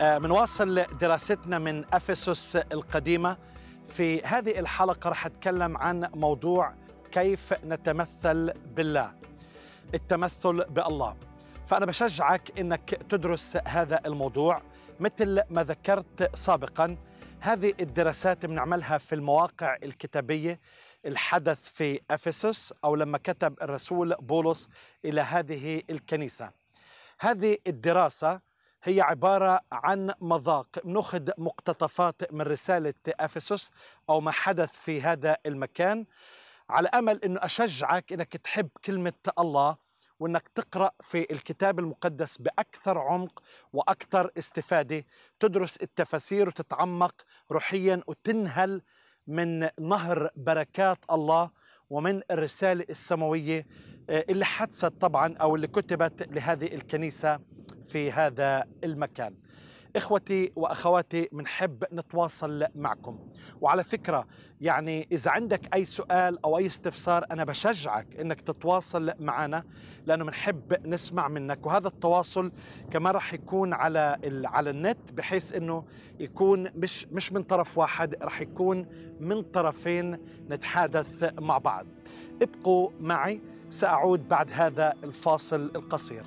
آه، منواصل دراستنا من أفسس القديمة في هذه الحلقة رح أتكلم عن موضوع كيف نتمثل بالله التمثل بالله فأنا بشجعك أنك تدرس هذا الموضوع مثل ما ذكرت سابقا هذه الدراسات بنعملها في المواقع الكتابية الحدث في أفسس أو لما كتب الرسول بولس إلى هذه الكنيسة هذه الدراسة هي عبارة عن مذاق نأخذ مقتطفات من رسالة أفسس أو ما حدث في هذا المكان على أمل أنه أشجعك أنك تحب كلمة الله وأنك تقرأ في الكتاب المقدس بأكثر عمق وأكثر استفادة تدرس التفاسير وتتعمق روحيا وتنهل من نهر بركات الله ومن الرسالة السماوية آه، اللي حدثت طبعا أو اللي كتبت لهذه الكنيسة في هذا المكان إخوتي وأخواتي بنحب نتواصل معكم وعلى فكرة يعني إذا عندك أي سؤال أو أي استفسار أنا بشجعك أنك تتواصل معنا لأنه بنحب نسمع منك وهذا التواصل كمان رح يكون على على النت بحيث أنه يكون مش مش من طرف واحد رح يكون من طرفين نتحدث مع بعض ابقوا معي سأعود بعد هذا الفاصل القصير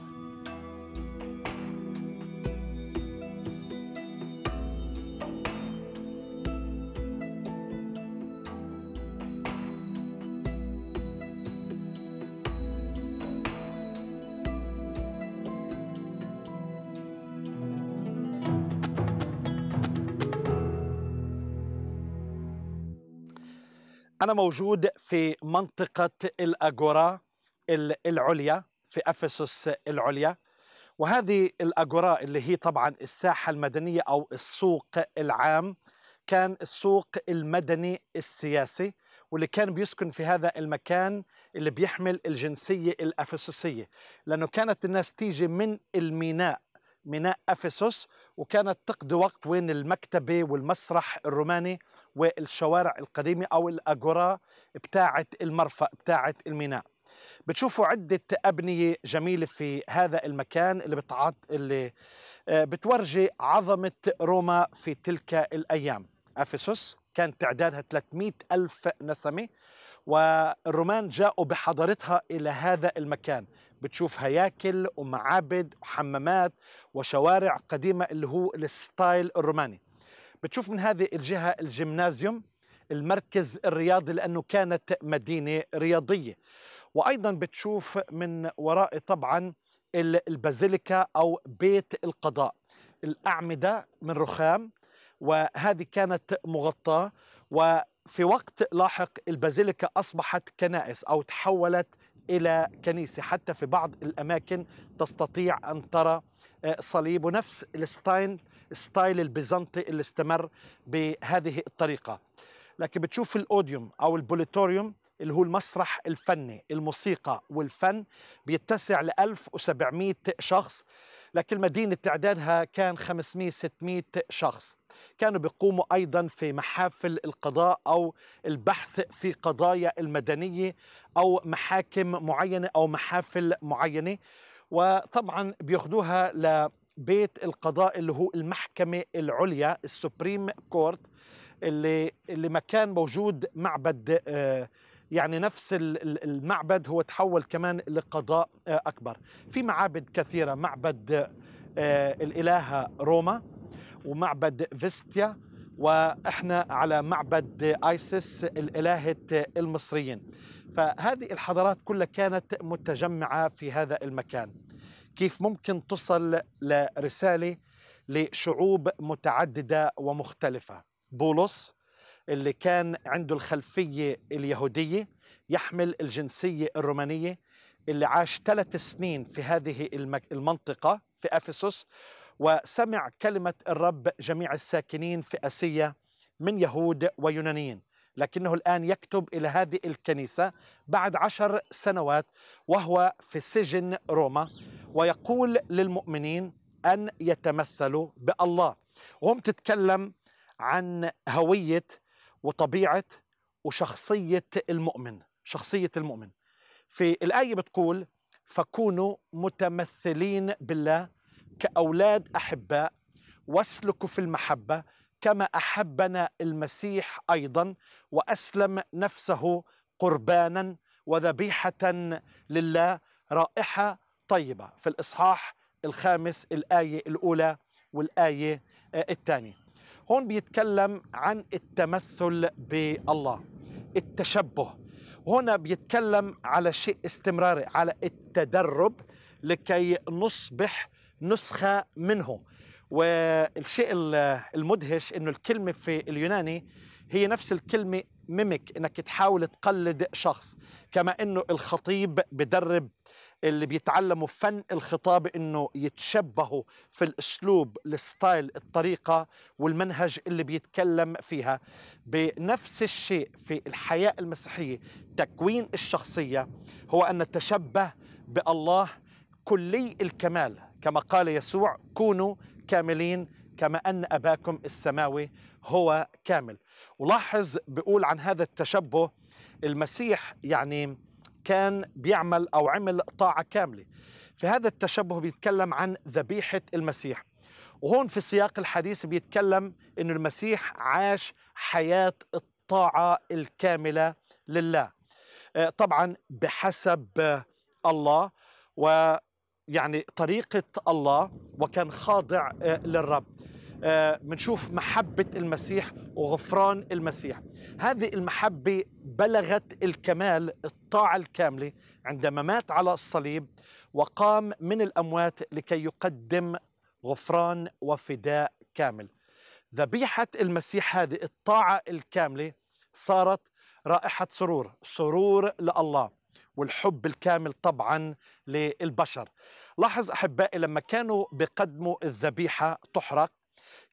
أنا موجود في منطقة الأجورا العليا في أفسس العليا وهذه الأجورا اللي هي طبعا الساحة المدنية أو السوق العام كان السوق المدني السياسي واللي كان بيسكن في هذا المكان اللي بيحمل الجنسية الأفسسية لأنه كانت الناس تيجي من الميناء ميناء أفسس وكانت تقضي وقت وين المكتبة والمسرح الروماني والشوارع القديمة أو الأجورا بتاعة المرفأ بتاعة الميناء بتشوفوا عدة أبنية جميلة في هذا المكان اللي, بتعط... اللي آه، بتورجي عظمة روما في تلك الأيام أفسوس كان تعدادها 300 ألف نسمة والرومان جاءوا بحضارتها إلى هذا المكان بتشوف هياكل ومعابد وحمامات وشوارع قديمة اللي هو الستايل الروماني بتشوف من هذه الجهة الجيمنازيوم المركز الرياضي لأنه كانت مدينة رياضية وأيضا بتشوف من وراء طبعا البازيليكا أو بيت القضاء الأعمدة من رخام وهذه كانت مغطاة وفي وقت لاحق البازيليكا أصبحت كنائس أو تحولت إلى كنيسة حتى في بعض الأماكن تستطيع أن ترى آه، صليب ونفس الستاين الستايل البيزنطي اللي استمر بهذه الطريقة لكن بتشوف الأوديوم أو البوليتوريوم اللي هو المسرح الفني الموسيقى والفن بيتسع ل 1700 شخص لكن مدينة تعدادها كان 500-600 شخص كانوا بيقوموا أيضا في محافل القضاء أو البحث في قضايا المدنية أو محاكم معينة أو محافل معينة وطبعا بياخدوها بيت القضاء اللي هو المحكمة العليا السوبريم كورت اللي اللي مكان موجود معبد آه، يعني نفس المعبد هو تحول كمان لقضاء آه، أكبر في معابد كثيرة معبد آه، الإلهة روما ومعبد فيستيا وإحنا على معبد آيسيس الإلهة المصريين فهذه الحضارات كلها كانت متجمعة في هذا المكان كيف ممكن تصل لرسالة لشعوب متعددة ومختلفة بولس اللي كان عنده الخلفية اليهودية يحمل الجنسية الرومانية اللي عاش ثلاث سنين في هذه المنطقة في أفسس وسمع كلمة الرب جميع الساكنين في أسيا من يهود ويونانيين لكنه الآن يكتب إلى هذه الكنيسة بعد عشر سنوات وهو في سجن روما ويقول للمؤمنين أن يتمثلوا بالله وهم تتكلم عن هوية وطبيعة وشخصية المؤمن شخصية المؤمن في الآية بتقول فكونوا متمثلين بالله كأولاد أحباء واسلكوا في المحبة كما احبنا المسيح ايضا واسلم نفسه قربانا وذبيحه لله رائحه طيبه في الاصحاح الخامس الايه الاولى والايه آه، الثانيه. هون بيتكلم عن التمثل بالله التشبه هنا بيتكلم على شيء استمراري على التدرب لكي نصبح نسخه منه والشيء المدهش انه الكلمه في اليوناني هي نفس الكلمه ميمك انك تحاول تقلد شخص كما انه الخطيب بدرب اللي بيتعلموا فن الخطاب انه يتشبهوا في الاسلوب الستايل الطريقه والمنهج اللي بيتكلم فيها بنفس الشيء في الحياه المسيحيه تكوين الشخصيه هو ان نتشبه بالله كلي الكمال كما قال يسوع كونوا كاملين كما أن أباكم السماوي هو كامل ولاحظ بيقول عن هذا التشبه المسيح يعني كان بيعمل أو عمل طاعة كاملة في هذا التشبه بيتكلم عن ذبيحة المسيح وهون في سياق الحديث بيتكلم أن المسيح عاش حياة الطاعة الكاملة لله آه، طبعا بحسب آه، الله و يعني طريقة الله وكان خاضع آه، للرب بنشوف آه، محبة المسيح وغفران المسيح هذه المحبة بلغت الكمال الطاعة الكاملة عندما مات على الصليب وقام من الأموات لكي يقدم غفران وفداء كامل ذبيحة المسيح هذه الطاعة الكاملة صارت رائحة سرور سرور لله والحب الكامل طبعا للبشر لاحظ أحبائي لما كانوا بقدموا الذبيحة تحرق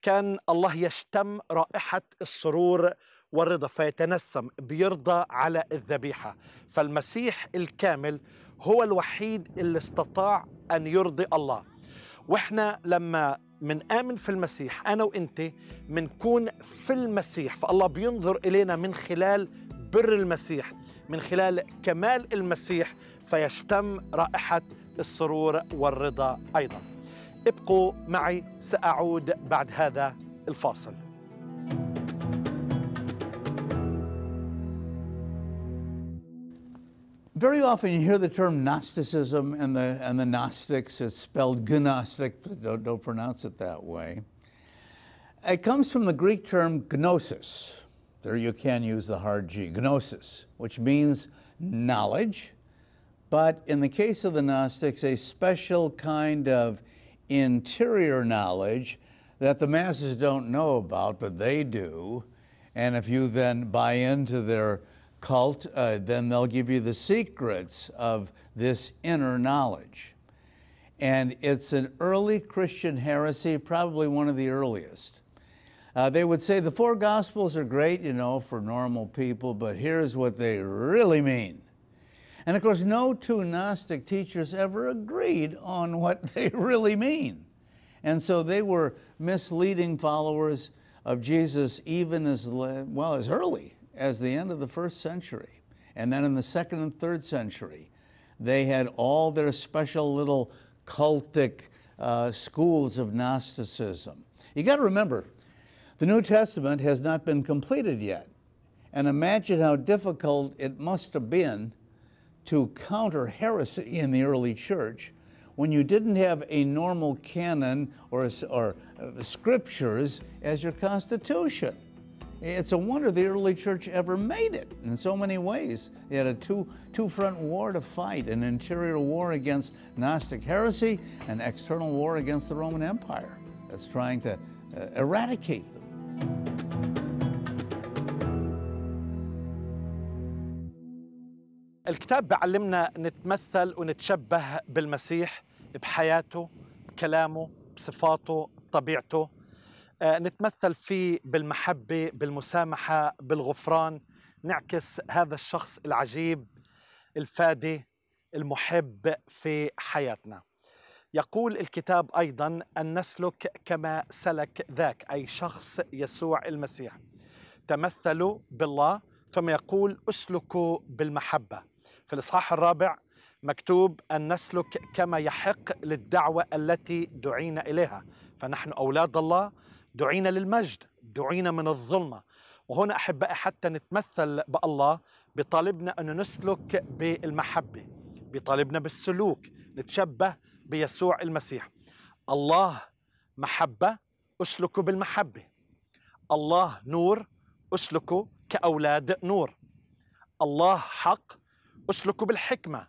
كان الله يشتم رائحة السرور والرضا فيتنسم بيرضى على الذبيحة فالمسيح الكامل هو الوحيد اللي استطاع أن يرضي الله وإحنا لما من آمن في المسيح أنا وإنت منكون في المسيح فالله بينظر إلينا من خلال بر المسيح من خلال كمال المسيح فيشتم رائحة السرور والرضا أيضا ابقوا معي سأعود بعد هذا الفاصل Very often you hear the term Gnosticism and the, and the Gnostics. It's spelled Gnostic, but don't, don't pronounce it that way. It comes from the Greek term gnosis. There you can use the hard G, gnosis, which means knowledge but in the case of the Gnostics, a special kind of interior knowledge that the masses don't know about, but they do. And if you then buy into their cult, uh, then they'll give you the secrets of this inner knowledge. And it's an early Christian heresy, probably one of the earliest. Uh, they would say the four gospels are great, you know, for normal people, but here's what they really mean. And of course, no two Gnostic teachers ever agreed on what they really mean. And so they were misleading followers of Jesus even as well as early as the end of the first century. And then in the second and third century, they had all their special little cultic uh, schools of Gnosticism. You got to remember, the New Testament has not been completed yet. And imagine how difficult it must have been to counter heresy in the early church when you didn't have a normal canon or, or uh, scriptures as your constitution. It's a wonder the early church ever made it in so many ways. They had a two, two front war to fight an interior war against Gnostic heresy, an external war against the Roman Empire that's trying to uh, eradicate الكتاب بيعلمنا نتمثل ونتشبه بالمسيح بحياته بكلامه بصفاته بطبيعته آه، نتمثل فيه بالمحبة بالمسامحة بالغفران نعكس هذا الشخص العجيب الفادي المحب في حياتنا يقول الكتاب أيضا أن نسلك كما سلك ذاك أي شخص يسوع المسيح تمثلوا بالله ثم يقول اسلكوا بالمحبة في الإصحاح الرابع مكتوب أن نسلك كما يحق للدعوة التي دعينا إليها فنحن أولاد الله دعينا للمجد دعينا من الظلمة وهنا أحبائي حتى نتمثل بالله بطالبنا أن نسلك بالمحبة بطالبنا بالسلوك نتشبه بيسوع المسيح الله محبة أسلكوا بالمحبة الله نور أسلكوا كأولاد نور الله حق اسلكوا بالحكمة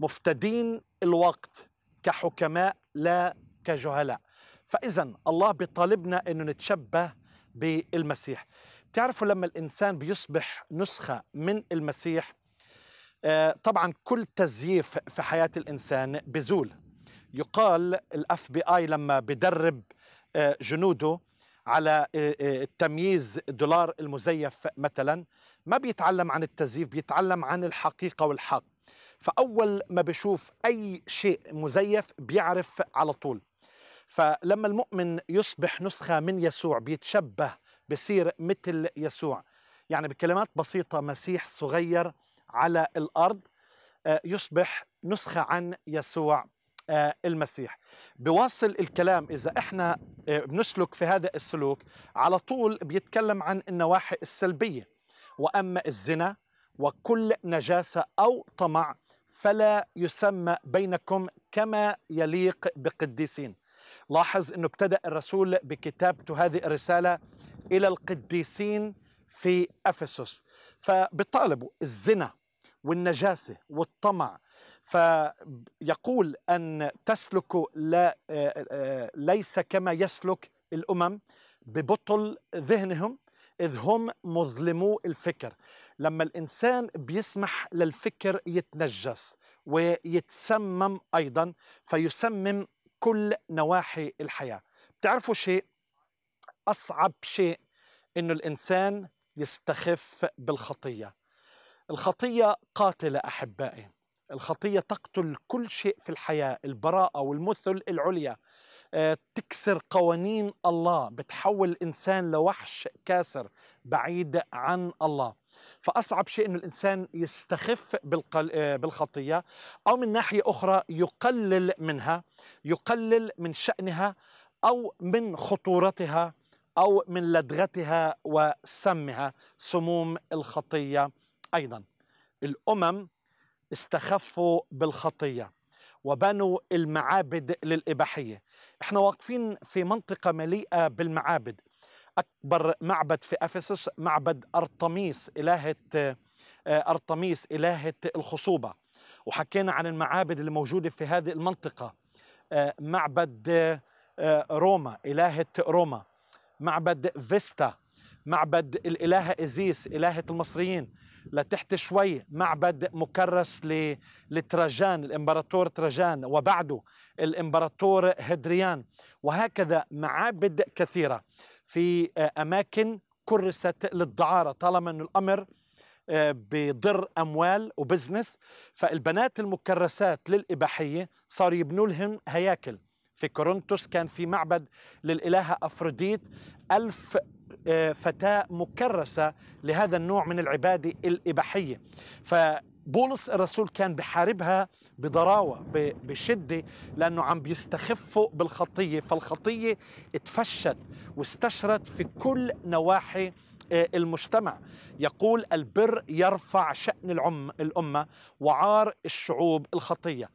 مفتدين الوقت كحكماء لا كجهلاء فإذا الله بيطالبنا أنه نتشبه بالمسيح بتعرفوا لما الإنسان بيصبح نسخة من المسيح آه، طبعا كل تزييف في حياة الإنسان بزول يقال الاف بي اي لما بدرب آه، جنوده على آه، تمييز دولار المزيف مثلا ما بيتعلم عن التزييف بيتعلم عن الحقيقة والحق فأول ما بشوف أي شيء مزيف بيعرف على طول فلما المؤمن يصبح نسخة من يسوع بيتشبه بصير مثل يسوع يعني بكلمات بسيطة مسيح صغير على الأرض آه، يصبح نسخة عن يسوع آه، المسيح بواصل الكلام إذا إحنا آه، بنسلك في هذا السلوك على طول بيتكلم عن النواحي السلبية وأما الزنا وكل نجاسة أو طمع فلا يسمى بينكم كما يليق بقديسين لاحظ أنه ابتدأ الرسول بكتابته هذه الرسالة إلى القديسين في أفسس فبطالبوا الزنا والنجاسة والطمع فيقول أن تسلكوا لا آه، آه، آه، ليس كما يسلك الأمم ببطل ذهنهم إذ هم مظلمو الفكر لما الإنسان بيسمح للفكر يتنجس ويتسمم أيضا فيسمم كل نواحي الحياة بتعرفوا شيء أصعب شيء إنه الإنسان يستخف بالخطية الخطية قاتلة أحبائي الخطية تقتل كل شيء في الحياة البراءة والمثل العليا آه، تكسر قوانين الله بتحول الإنسان لوحش كاسر بعيد عن الله فأصعب شيء أن الإنسان يستخف آه، بالخطية أو من ناحية أخرى يقلل منها يقلل من شأنها أو من خطورتها أو من لدغتها وسمها سموم الخطية أيضا الأمم استخفوا بالخطية وبنوا المعابد للإباحية احنا واقفين في منطقة مليئة بالمعابد أكبر معبد في أفسس معبد أرطميس إلهة آه، أرطميس إلهة الخصوبة وحكينا عن المعابد الموجودة في هذه المنطقة آه، معبد آه، روما إلهة روما معبد فيستا معبد الإلهة إزيس إلهة المصريين لتحت شوي معبد مكرس لتراجان الإمبراطور تراجان وبعده الإمبراطور هدريان وهكذا معابد كثيرة في آه، أماكن كرست للدعارة طالما أن الأمر آه، بضر أموال وبزنس فالبنات المكرسات للإباحية صاروا يبنوا لهم هياكل في كورنثوس كان في معبد للإلهة أفروديت ألف آه، فتاة مكرسة لهذا النوع من العبادة الإباحية فبولس الرسول كان بحاربها بضراوة بشدة لأنه عم بيستخفوا بالخطية فالخطية اتفشت واستشرت في كل نواحي المجتمع يقول البر يرفع شأن العم الأمة وعار الشعوب الخطية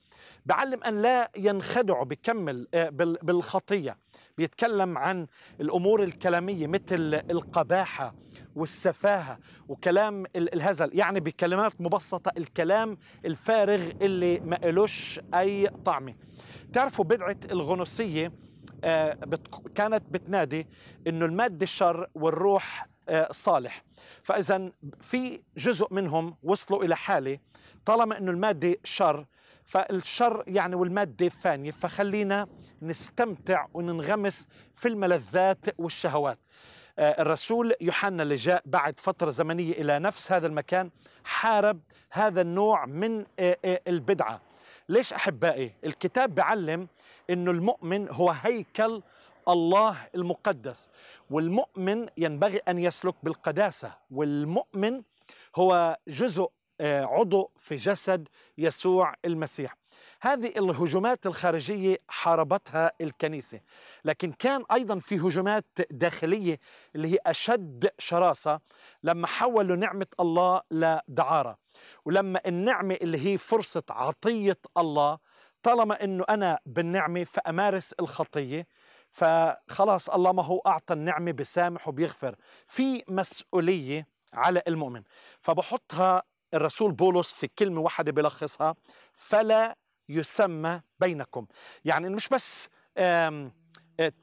بعلم أن لا ينخدع بكمل آه، بالخطية بيتكلم عن الأمور الكلامية مثل القباحة والسفاهة وكلام الهزل يعني بكلمات مبسطة الكلام الفارغ اللي ما إلوش أي طعمة تعرفوا بدعة الغنوصية آه، كانت بتنادي انه المادة الشر والروح آه، صالح فإذا في جزء منهم وصلوا إلى حالة طالما أنه المادة شر فالشر يعني والمادة فانية فخلينا نستمتع وننغمس في الملذات والشهوات آه، الرسول يوحنا اللي جاء بعد فترة زمنية إلى نفس هذا المكان حارب هذا النوع من آه، البدعة ليش أحبائي الكتاب بعلم أنه المؤمن هو هيكل الله المقدس والمؤمن ينبغي أن يسلك بالقداسة والمؤمن هو جزء آه، عضو في جسد يسوع المسيح هذه الهجمات الخارجية حاربتها الكنيسة لكن كان أيضا في هجمات داخلية اللي هي أشد شراسة لما حولوا نعمة الله لدعارة ولما النعمة اللي هي فرصة عطية الله طالما أنه أنا بالنعمة فأمارس الخطية فخلاص الله ما هو أعطى النعمة بسامح وبيغفر في مسؤولية على المؤمن فبحطها الرسول بولس في كلمة واحدة بلخصها فلا يسمى بينكم يعني مش بس آه،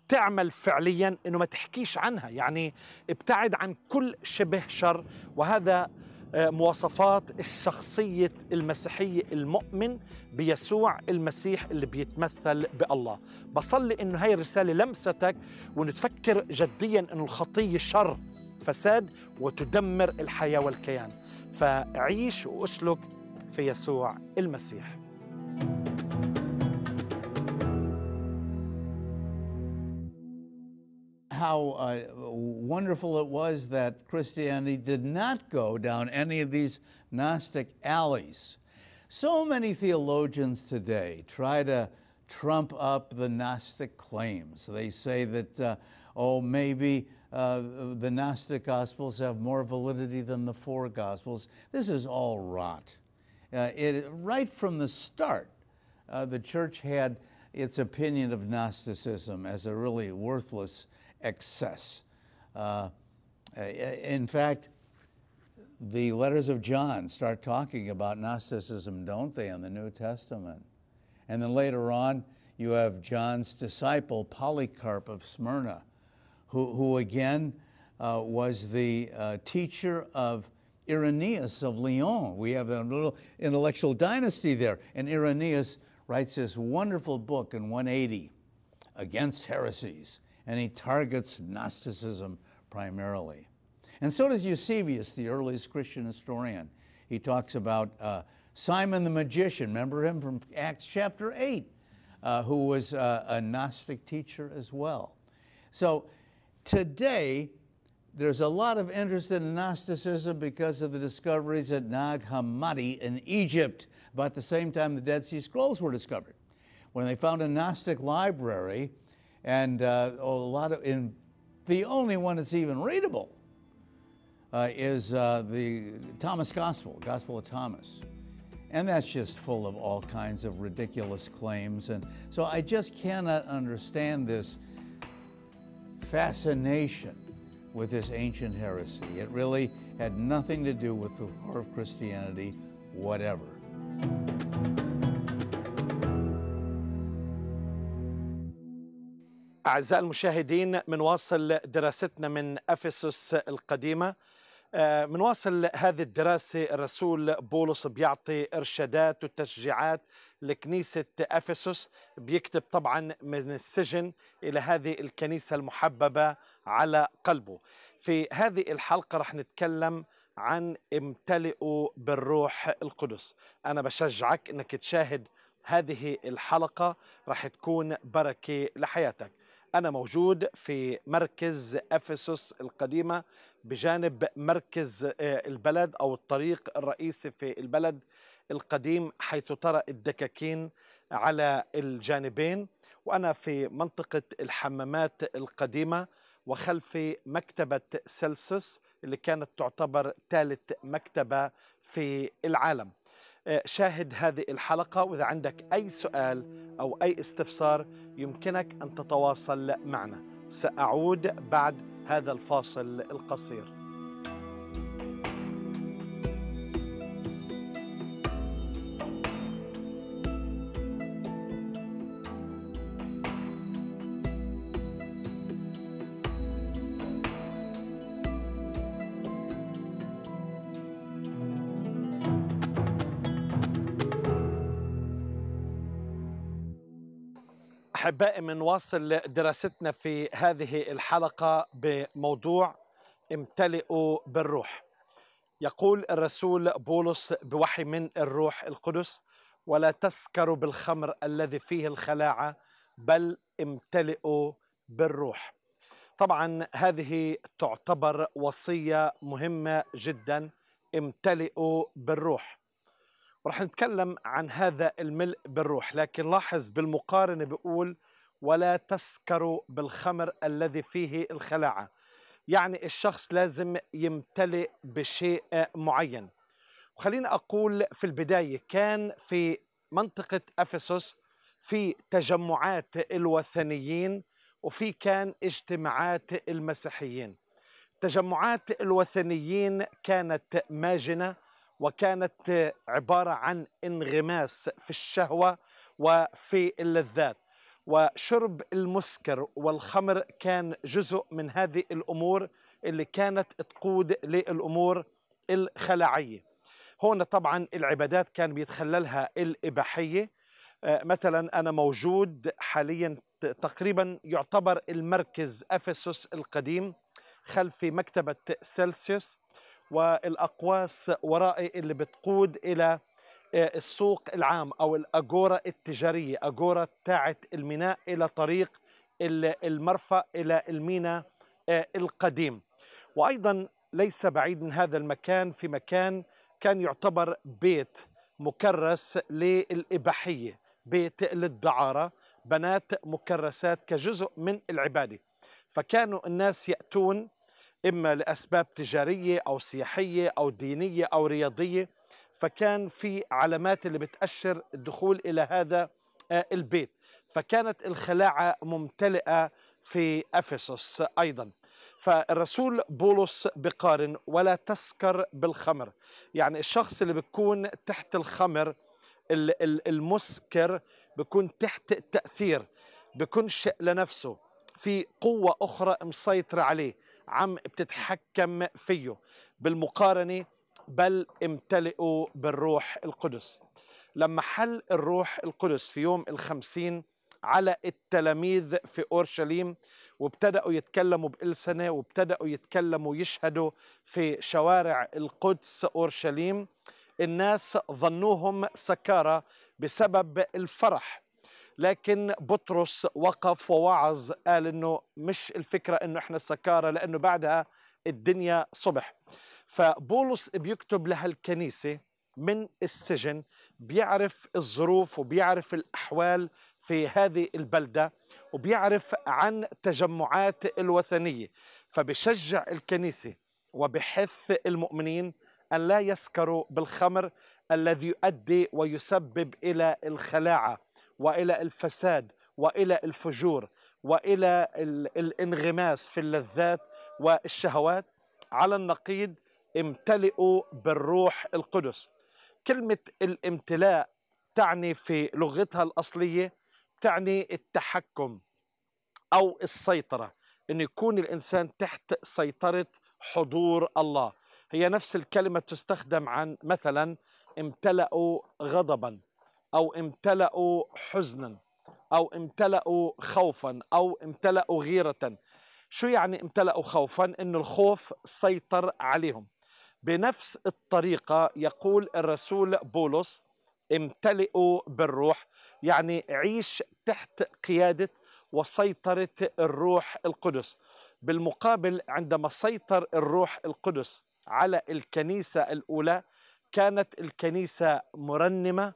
تعمل فعليا انه ما تحكيش عنها يعني ابتعد عن كل شبه شر وهذا آه، مواصفات الشخصية المسيحية المؤمن بيسوع المسيح اللي بيتمثل بالله بصلي إنه هاي الرسالة لمستك ونتفكر جديا إنه الخطية شر فساد وتدمر الحياة والكيان فعيش وأسلك في يسوع المسيح how uh, wonderful it was that Christianity did not go down any of these Gnostic alleys. So many theologians today try to trump up the Gnostic claims. They say that, uh, oh, maybe uh, the Gnostic Gospels have more validity than the four Gospels. This is all rot. Uh, it, right from the start, uh, the church had its opinion of Gnosticism as a really worthless excess. Uh, in fact, the letters of John start talking about Gnosticism, don't they, in the New Testament? And then later on, you have John's disciple, Polycarp of Smyrna, who, who again uh, was the uh, teacher of Irenaeus of Lyon. We have a little intellectual dynasty there. And Irenaeus writes this wonderful book in 180 against heresies and he targets Gnosticism primarily. And so does Eusebius, the earliest Christian historian. He talks about uh, Simon the magician, remember him from Acts chapter 8, uh, who was uh, a Gnostic teacher as well. So today, there's a lot of interest in Gnosticism because of the discoveries at Nag Hammadi in Egypt, about the same time the Dead Sea Scrolls were discovered. When they found a Gnostic library, and uh, a lot of in the only one that's even readable uh, is uh, the Thomas Gospel, Gospel of Thomas. And that's just full of all kinds of ridiculous claims. And so I just cannot understand this fascination with this ancient heresy. It really had nothing to do with the core of Christianity, whatever. أعزائي المشاهدين منواصل دراستنا من أفسس القديمة آه، منواصل هذه الدراسة الرسول بولس بيعطي إرشادات وتشجيعات لكنيسة أفسس بيكتب طبعا من السجن إلى هذه الكنيسة المحببة على قلبه في هذه الحلقة رح نتكلم عن امتلئوا بالروح القدس أنا بشجعك أنك تشاهد هذه الحلقة رح تكون بركة لحياتك أنا موجود في مركز أفسس القديمة بجانب مركز آه، البلد أو الطريق الرئيسي في البلد القديم حيث ترى الدكاكين على الجانبين وأنا في منطقة الحمامات القديمة وخلفي مكتبة سلسس اللي كانت تعتبر ثالث مكتبة في العالم شاهد هذه الحلقة وإذا عندك أي سؤال أو أي استفسار يمكنك أن تتواصل معنا سأعود بعد هذا الفاصل القصير أحبائي منواصل دراستنا في هذه الحلقة بموضوع امتلئوا بالروح يقول الرسول بولس بوحي من الروح القدس ولا تسكروا بالخمر الذي فيه الخلاعة بل امتلئوا بالروح طبعا هذه تعتبر وصية مهمة جدا امتلئوا بالروح ورح نتكلم عن هذا الملء بالروح لكن لاحظ بالمقارنة بيقول ولا تسكروا بالخمر الذي فيه الخلاعة يعني الشخص لازم يمتلئ بشيء معين وخليني أقول في البداية كان في منطقة أفسس في تجمعات الوثنيين وفي كان اجتماعات المسيحيين تجمعات الوثنيين كانت ماجنة وكانت عبارة عن انغماس في الشهوة وفي اللذات وشرب المسكر والخمر كان جزء من هذه الأمور اللي كانت تقود للأمور الخلعية هنا طبعا العبادات كان بيتخللها الإباحية آه، مثلا أنا موجود حاليا تقريبا يعتبر المركز أفسس القديم خلف مكتبة سلسيوس والأقواس ورائي اللي بتقود إلى آه، السوق العام أو الأجورة التجارية أجورة بتاعت الميناء إلى طريق المرفأ إلى الميناء آه، القديم وأيضا ليس بعيد من هذا المكان في مكان كان يعتبر بيت مكرس للإباحية بيت للدعارة بنات مكرسات كجزء من العبادة فكانوا الناس يأتون إما لأسباب تجارية أو سياحية أو دينية أو رياضية فكان في علامات اللي بتأشر الدخول إلى هذا آه، البيت فكانت الخلاعة ممتلئة في أفسس أيضا فالرسول بولس بقارن ولا تسكر بالخمر يعني الشخص اللي بتكون تحت الخمر المسكر بيكون تحت التاثير بكنش لنفسه في قوة أخرى مسيطرة عليه عم بتتحكم فيه بالمقارنة بل امتلئوا بالروح القدس لما حل الروح القدس في يوم الخمسين على التلاميذ في أورشليم وابتدأوا يتكلموا بإلسنة وابتدأوا يتكلموا يشهدوا في شوارع القدس أورشليم الناس ظنوهم سكارى بسبب الفرح لكن بطرس وقف ووعظ قال انه مش الفكره انه احنا السكارى لانه بعدها الدنيا صبح فبولس بيكتب لهالكنيسه من السجن بيعرف الظروف وبيعرف الاحوال في هذه البلده وبيعرف عن تجمعات الوثنيه فبشجع الكنيسه وبحث المؤمنين ان لا يسكروا بالخمر الذي يؤدي ويسبب الى الخلاعه والى الفساد والى الفجور والى الانغماس في اللذات والشهوات على النقيض امتلئوا بالروح القدس كلمه الامتلاء تعني في لغتها الاصليه تعني التحكم او السيطره ان يكون الانسان تحت سيطره حضور الله هي نفس الكلمه تستخدم عن مثلا امتلأوا غضبا أو امتلأوا حزنا أو امتلأوا خوفا أو امتلأوا غيرة شو يعني امتلأوا خوفا؟ أن الخوف سيطر عليهم بنفس الطريقة يقول الرسول بولس امتلئوا بالروح يعني عيش تحت قيادة وسيطرة الروح القدس بالمقابل عندما سيطر الروح القدس على الكنيسة الأولى كانت الكنيسة مرنمة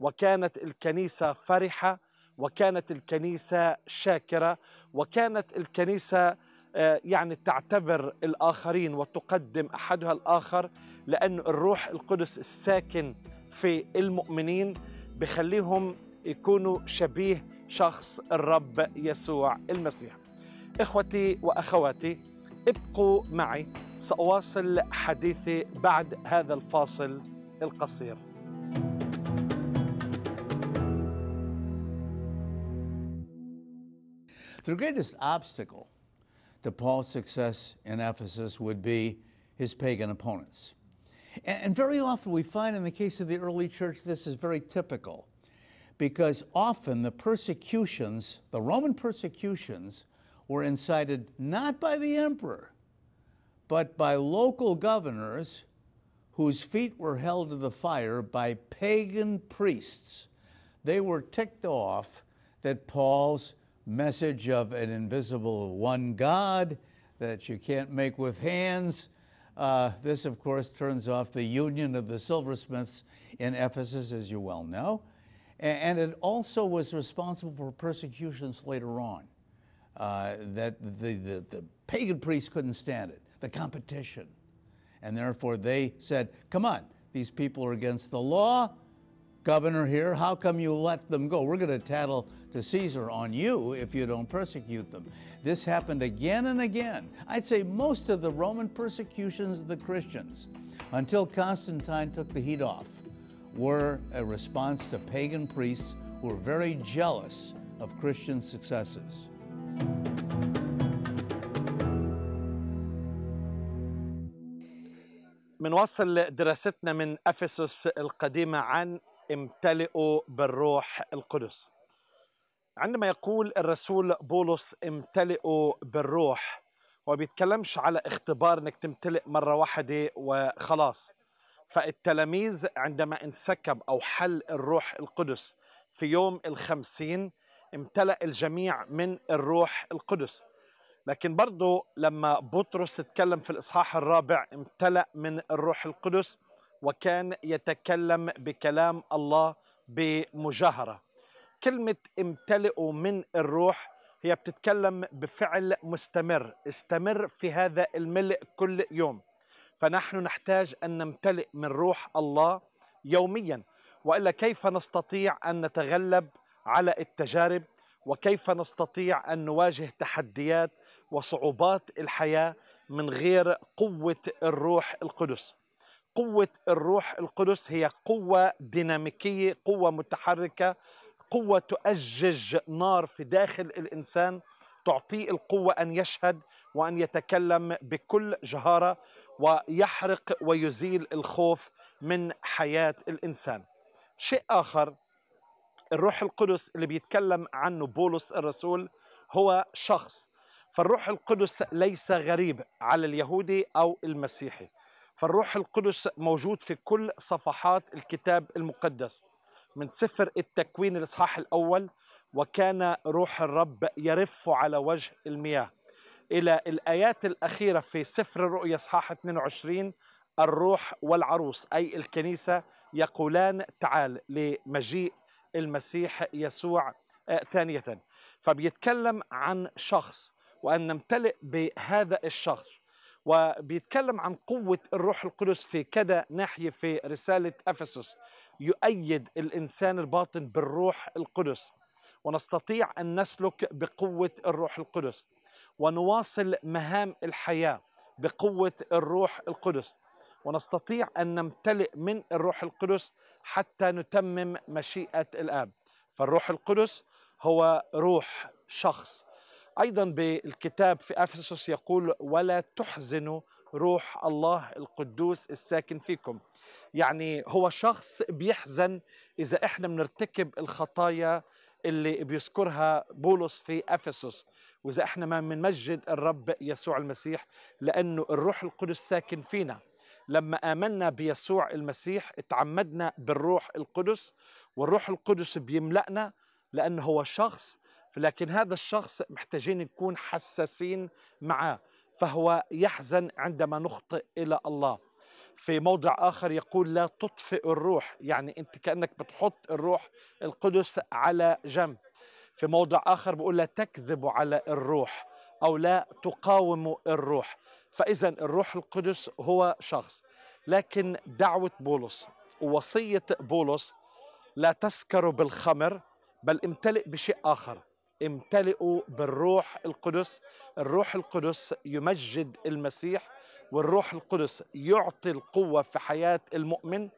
وكانت الكنيسة فرحة وكانت الكنيسة شاكرة وكانت الكنيسة آه، يعني تعتبر الآخرين وتقدم أحدها الآخر لأن الروح القدس الساكن في المؤمنين بخليهم يكونوا شبيه شخص الرب يسوع المسيح إخوتي وأخواتي ابقوا معي سأواصل حديثي بعد هذا الفاصل القصير The greatest obstacle to Paul's success in Ephesus would be his pagan opponents. And very often we find in the case of the early church, this is very typical because often the persecutions, the Roman persecutions, were incited not by the emperor, but by local governors whose feet were held to the fire by pagan priests. They were ticked off that Paul's message of an invisible one God that you can't make with hands. Uh, this, of course, turns off the union of the silversmiths in Ephesus, as you well know. And it also was responsible for persecutions later on, uh, that the, the, the pagan priests couldn't stand it, the competition. And therefore they said, come on, these people are against the law governor here, how come you let them go? We're going to tattle to Caesar on you if you don't persecute them. This happened again and again. I'd say most of the Roman persecutions of the Christians, until Constantine took the heat off, were a response to pagan priests who were very jealous of Christian successes. بنواصل دراستنا من افسس القديمه عن امتلئوا بالروح القدس عندما يقول الرسول بولس امتلئوا بالروح هو بيتكلمش على اختبار انك تمتلئ مره واحده وخلاص فالتلاميذ عندما انسكب او حل الروح القدس في يوم الخمسين امتلأ الجميع من الروح القدس لكن برضه لما بطرس اتكلم في الإصحاح الرابع امتلأ من الروح القدس وكان يتكلم بكلام الله بمجاهرة كلمة امتلئوا من الروح هي بتتكلم بفعل مستمر استمر في هذا الملء كل يوم فنحن نحتاج أن نمتلئ من روح الله يوميا وإلا كيف نستطيع أن نتغلب على التجارب وكيف نستطيع أن نواجه تحديات وصعوبات الحياة من غير قوة الروح القدس قوة الروح القدس هي قوة ديناميكية قوة متحركة قوة تؤجج نار في داخل الإنسان تعطيه القوة أن يشهد وأن يتكلم بكل جهارة ويحرق ويزيل الخوف من حياة الإنسان شيء آخر الروح القدس اللي بيتكلم عنه بولس الرسول هو شخص فالروح القدس ليس غريب على اليهودي أو المسيحي فالروح القدس موجود في كل صفحات الكتاب المقدس من سفر التكوين الإصحاح الأول وكان روح الرب يرف على وجه المياه إلى الآيات الأخيرة في سفر الرؤيا إصحاح 22 الروح والعروس أي الكنيسة يقولان تعال لمجيء المسيح يسوع آه، ثانية فبيتكلم عن شخص وأن نمتلئ بهذا الشخص وبيتكلم عن قوة الروح القدس في كذا ناحية في رسالة أفسس يؤيد الإنسان الباطن بالروح القدس ونستطيع أن نسلك بقوة الروح القدس ونواصل مهام الحياة بقوة الروح القدس ونستطيع أن نمتلئ من الروح القدس حتى نتمم مشيئة الآب فالروح القدس هو روح شخص أيضا بالكتاب في أفسس يقول ولا تحزنوا روح الله القدوس الساكن فيكم يعني هو شخص بيحزن إذا إحنا بنرتكب الخطايا اللي بيذكرها بولس في افسس واذا احنا ما بنمجد الرب يسوع المسيح لانه الروح القدس ساكن فينا لما امنا بيسوع المسيح اتعمدنا بالروح القدس والروح القدس بيملأنا لانه هو شخص لكن هذا الشخص محتاجين نكون حساسين معه فهو يحزن عندما نخطئ إلى الله في موضع آخر يقول لا تطفئ الروح يعني أنت كأنك بتحط الروح القدس على جنب في موضع آخر بيقول لا تكذبوا على الروح أو لا تقاوموا الروح فإذا الروح القدس هو شخص لكن دعوة بولس ووصية بولس لا تسكروا بالخمر بل امتلئ بشيء آخر امتلئوا بالروح القدس الروح القدس يمجد المسيح والروح القدس يعطي القوة في حياة المؤمن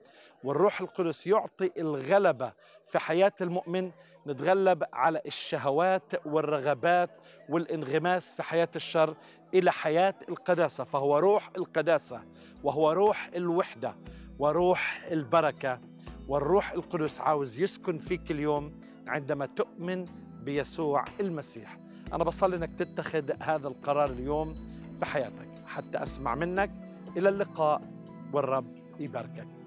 والروح القدس يعطي الغلبة في حياة المؤمن نتغلب على الشهوات والرغبات والانغماس في حياة الشر إلى حياة القداسة فهو روح القداسة وهو روح الوحدة وروح البركة والروح القدس عاوز يسكن فيك اليوم عندما تؤمن بيسوع المسيح أنا بصلي أنك تتخذ هذا القرار اليوم في حياتك حتى أسمع منك إلى اللقاء والرب يباركك